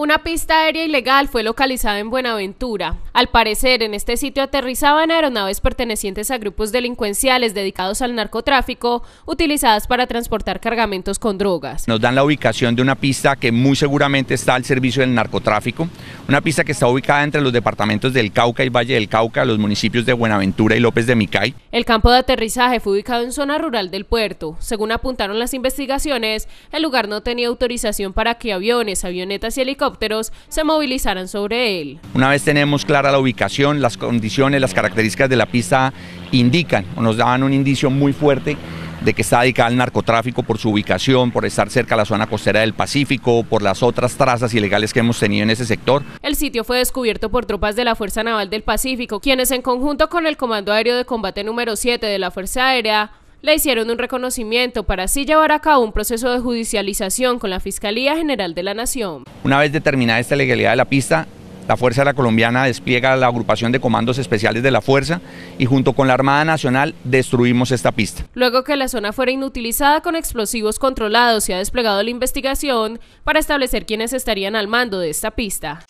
Una pista aérea ilegal fue localizada en Buenaventura. Al parecer, en este sitio aterrizaban aeronaves pertenecientes a grupos delincuenciales dedicados al narcotráfico, utilizadas para transportar cargamentos con drogas. Nos dan la ubicación de una pista que muy seguramente está al servicio del narcotráfico, una pista que está ubicada entre los departamentos del Cauca y Valle del Cauca, los municipios de Buenaventura y López de Micay. El campo de aterrizaje fue ubicado en zona rural del puerto. Según apuntaron las investigaciones, el lugar no tenía autorización para que aviones, avionetas y helicópteros se movilizaran sobre él. Una vez tenemos clara la ubicación, las condiciones, las características de la pista indican o nos daban un indicio muy fuerte de que está dedicada al narcotráfico por su ubicación, por estar cerca a la zona costera del Pacífico, por las otras trazas ilegales que hemos tenido en ese sector. El sitio fue descubierto por tropas de la Fuerza Naval del Pacífico, quienes en conjunto con el Comando Aéreo de Combate número 7 de la Fuerza Aérea le hicieron un reconocimiento para así llevar a cabo un proceso de judicialización con la Fiscalía General de la Nación. Una vez determinada esta legalidad de la pista, la Fuerza de la Colombiana despliega la agrupación de comandos especiales de la Fuerza y junto con la Armada Nacional destruimos esta pista. Luego que la zona fuera inutilizada con explosivos controlados, se ha desplegado la investigación para establecer quiénes estarían al mando de esta pista.